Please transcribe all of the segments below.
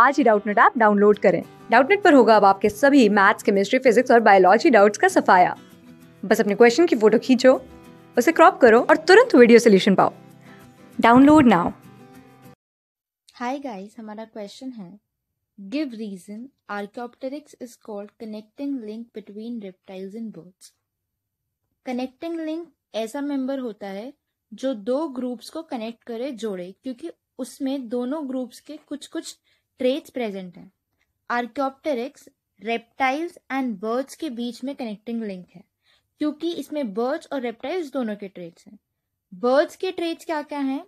आज ही Doubtnut app download करें डाउटनेट पर होगा अब आपके सभी मैथ्स केमिस्ट्री फिजिक्स और बायोलॉजी डाउट्स का सफाया बस अपने क्वेश्चन की फोटो खींचो उसे क्रॉप करो और तुरंत वीडियो सोल्यूशन पाओ डाउनलोड नाउ हाय गाइस हमारा क्वेश्चन है give reason Archaeopteryx is called connecting link between reptiles and birds connecting link ऐसा मेंबर होता है जो दो ग्रुप्स को कनेक्ट करे जोड़े क्योंकि उसमें दोनों ग्रुप्स के कुछ कुछ ट्रेट्स प्रेजेंट हैं आर्क्योप्टेरिक्स रेप्टाइल्स एंड बर्ड्स के बीच में कनेक्टिंग लिंक है क्योंकि इसमें बर्ड्स और रेप्टाइल्स दोनों के ट्रेट्स हैं बर्ड्स के ट्रेट्स क्या क्या हैं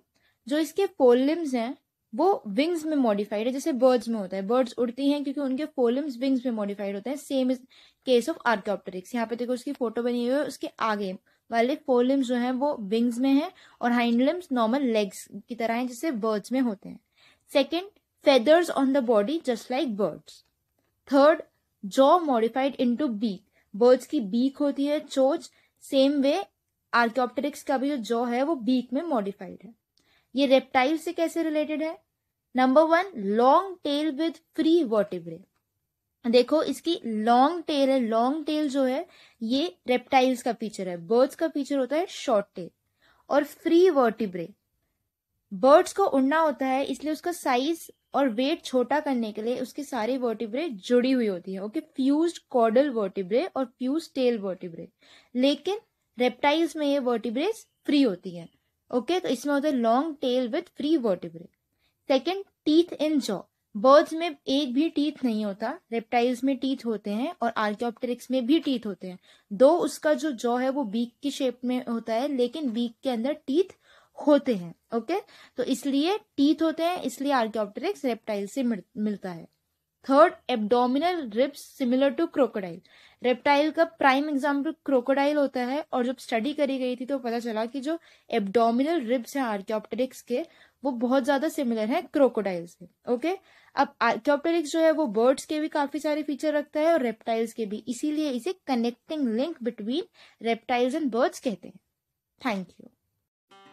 जो इसके फोलिम्स हैं वो विंग्स में मॉडिफाइड है जैसे बर्ड्स में होता है बर्ड्स उड़ती हैं क्योंकि उनके फोलिम्स विंग्स में मॉडिफाइड होते हैं same is case of Archaeopteryx यहाँ पे देखो उसकी फोटो बनी हुई है उसके आगे वाले फोलिम्स जो हैं वो विंग्स में हैं और हाइंडलिम्स नॉर्मल लेग्स की तरह हैं जैसे बर्ड्स में होते हैं second feathers on the body just like birds. Third, jaw modified into beak. Birds की beak होती है चोच Same way, Archaeopteryx का भी जो jaw है वो beak में modified है ये reptiles से कैसे related है Number one long tail with free vertebrae. देखो इसकी लॉन्ग टेल है लॉन्ग टेल जो है ये रेप्टाइल्स का फीचर है बर्ड्स का फीचर होता है शॉर्ट टेल और फ्री वर्टिब्रे बर्ड्स को उड़ना होता है इसलिए उसका साइज और वेट छोटा करने के लिए उसकी सारी वर्टिब्रे जुड़ी हुई होती है ओके फ्यूज कॉडल वर्टिब्रे और फ्यूज टेल वर्टिब्रे लेकिन रेप्टाइल्स में ये वर्टिब्रेज फ्री होती है ओके okay, तो इसमें होता है long tail with free vertebrae second teeth in jaw birds में एक भी टीथ नहीं होता रेप्टाइल्स में टीथ होते हैं और आर्क्योप्टेरिक्स में भी टीथ होते हैं दो उसका जो जॉ है वो बीक की शेप में होता है लेकिन बीक के अंदर टीथ होते हैं ओके तो इसलिए टीथ होते हैं इसलिए आर्क्योप्टेरिक्स रेप्टाइल से मिलता है third abdominal ribs similar to crocodile reptile का प्राइम एग्जाम्पल क्रोकोडाइल होता है और जब स्टडी करी गई थी तो पता चला कि जो एब्डोमिनल रिब्स हैं आर्क्योप्टेरिक्स के वो बहुत ज्यादा सिमिलर है क्रोकोडाइल से ओके अब आर्क्योप्टेरिक्स जो है वो बर्ड्स के भी काफी सारे फीचर रखता है और रेप्टाइल्स के भी इसीलिए इसे connecting link between reptiles and birds कहते हैं थैंक यू